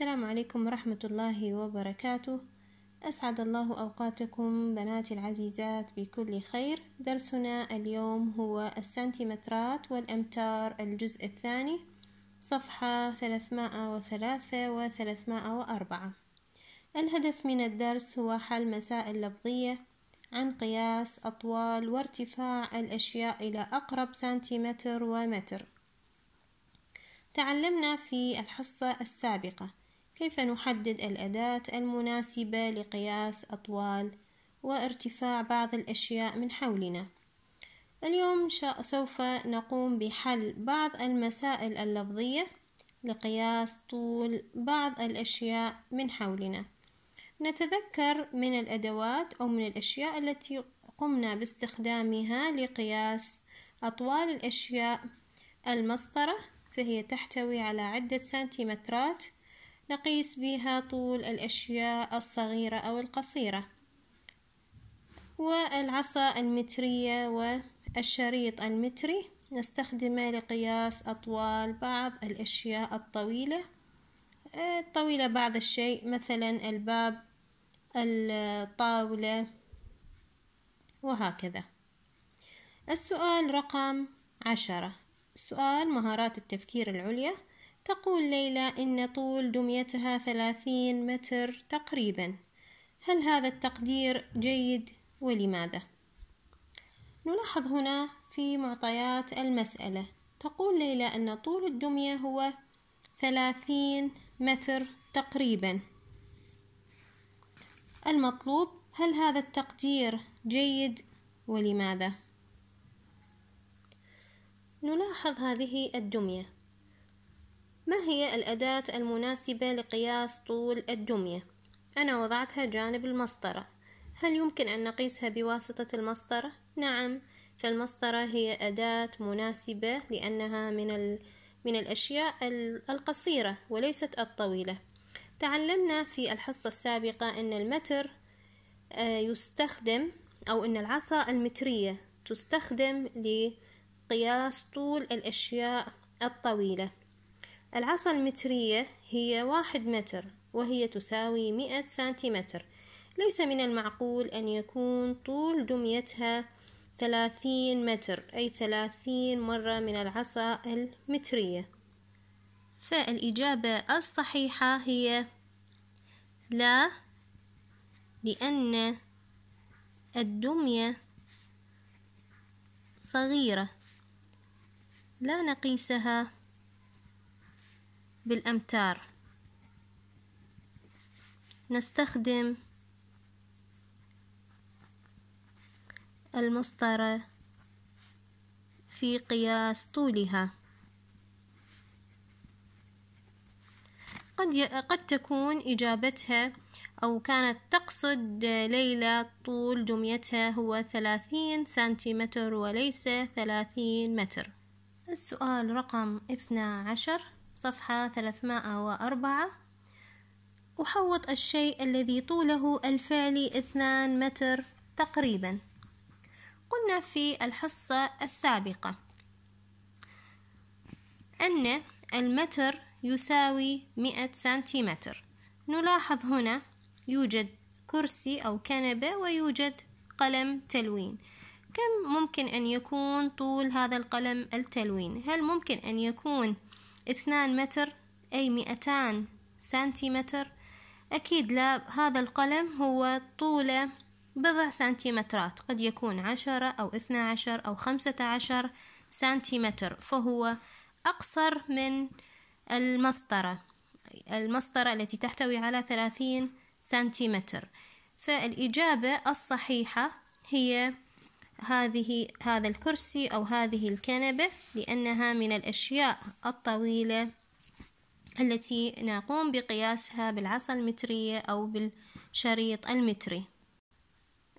السلام عليكم ورحمة الله وبركاته أسعد الله أوقاتكم بناتي العزيزات بكل خير درسنا اليوم هو السنتيمترات والأمتار الجزء الثاني صفحة 303 و 304 الهدف من الدرس هو حل مسائل لفظية عن قياس أطوال وارتفاع الأشياء إلى أقرب سنتيمتر ومتر تعلمنا في الحصة السابقة كيف نحدد الأداة المناسبة لقياس أطوال وارتفاع بعض الأشياء من حولنا اليوم سوف نقوم بحل بعض المسائل اللفظية لقياس طول بعض الأشياء من حولنا نتذكر من الأدوات أو من الأشياء التي قمنا باستخدامها لقياس أطوال الأشياء المسطرة فهي تحتوي على عدة سنتيمترات نقيس بها طول الأشياء الصغيرة أو القصيرة والعصا المترية والشريط المتري نستخدمه لقياس أطوال بعض الأشياء الطويلة الطويلة بعض الشيء مثلا الباب الطاولة وهكذا السؤال رقم عشرة سؤال مهارات التفكير العليا تقول ليلى إن طول دميتها ثلاثين متر تقريبا هل هذا التقدير جيد ولماذا؟ نلاحظ هنا في معطيات المسألة تقول ليلى أن طول الدمية هو ثلاثين متر تقريبا المطلوب هل هذا التقدير جيد ولماذا؟ نلاحظ هذه الدميه ما هي الأداة المناسبة لقياس طول الدمية؟ أنا وضعتها جانب المسطرة هل يمكن أن نقيسها بواسطة المسطرة؟ نعم فالمسطرة هي أداة مناسبة لأنها من, ال... من الأشياء القصيرة وليست الطويلة تعلمنا في الحصة السابقة أن المتر آه، يستخدم أو أن العصا المترية تستخدم لقياس طول الأشياء الطويلة العصا المترية هي واحد متر وهي تساوي مئة سنتيمتر ليس من المعقول أن يكون طول دميتها ثلاثين متر أي ثلاثين مرة من العصا المترية فالإجابة الصحيحة هي لا لأن الدمية صغيرة لا نقيسها بالأمتار نستخدم المسطرة في قياس طولها قد, ي... قد تكون إجابتها أو كانت تقصد ليلى طول دميتها هو ثلاثين سنتيمتر وليس ثلاثين متر السؤال رقم اثنا عشر صفحة 304 أحوط الشيء الذي طوله الفعلي اثنان متر تقريبا قلنا في الحصة السابقة أن المتر يساوي مئة سنتيمتر نلاحظ هنا يوجد كرسي أو كنبة ويوجد قلم تلوين كم ممكن أن يكون طول هذا القلم التلوين هل ممكن أن يكون اثنان متر أي مئتان سنتيمتر أكيد لا هذا القلم هو طوله بضع سنتيمترات قد يكون عشرة أو اثنى عشر أو خمسة عشر سنتيمتر فهو أقصر من المسطرة المسطرة التي تحتوي على ثلاثين سنتيمتر فالإجابة الصحيحة هي هذه هذا الكرسي أو هذه الكنبة لأنها من الأشياء الطويلة التي نقوم بقياسها بالعصا المترية أو بالشريط المتري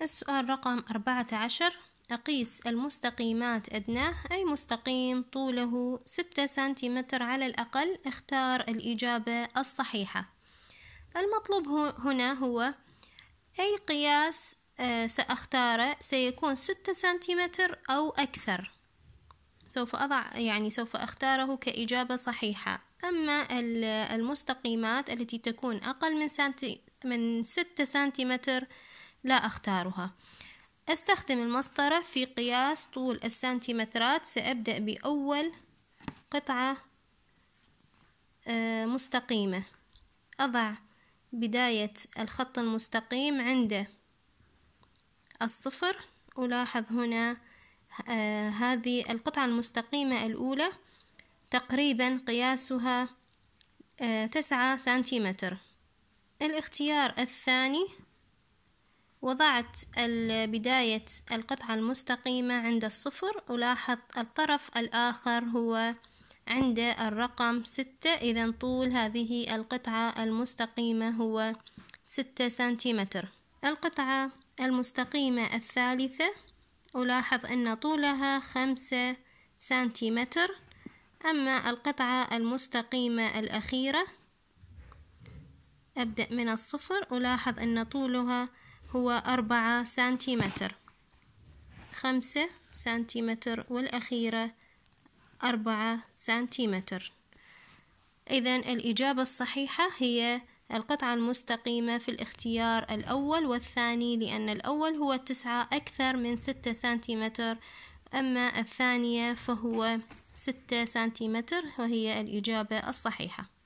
السؤال رقم 14 أقيس المستقيمات أدناه أي مستقيم طوله 6 سنتيمتر على الأقل اختار الإجابة الصحيحة المطلوب هنا هو أي قياس آه، سأختاره سيكون ستة سنتيمتر أو أكثر سوف أضع يعني سوف أختاره كإجابة صحيحة أما المستقيمات التي تكون أقل من سنتي من ستة سنتيمتر لا أختارها أستخدم المسطرة في قياس طول السنتيمترات سأبدأ بأول قطعة آه، مستقيمة أضع بداية الخط المستقيم عنده الصفر ألاحظ هنا آه، هذه القطعة المستقيمة الأولى تقريبا قياسها آه، تسعة سنتيمتر الاختيار الثاني وضعت بداية القطعة المستقيمة عند الصفر ألاحظ الطرف الآخر هو عند الرقم ستة إذا طول هذه القطعة المستقيمة هو ستة سنتيمتر القطعة المستقيمة الثالثة ألاحظ أن طولها خمسة سنتيمتر أما القطعة المستقيمة الأخيرة أبدأ من الصفر ألاحظ أن طولها هو أربعة سنتيمتر خمسة سنتيمتر والأخيرة أربعة سنتيمتر إذا الإجابة الصحيحة هي القطعة المستقيمة في الاختيار الأول والثاني لأن الأول هو تسعة أكثر من ستة سنتيمتر أما الثانية فهو ستة سنتيمتر وهي الإجابة الصحيحة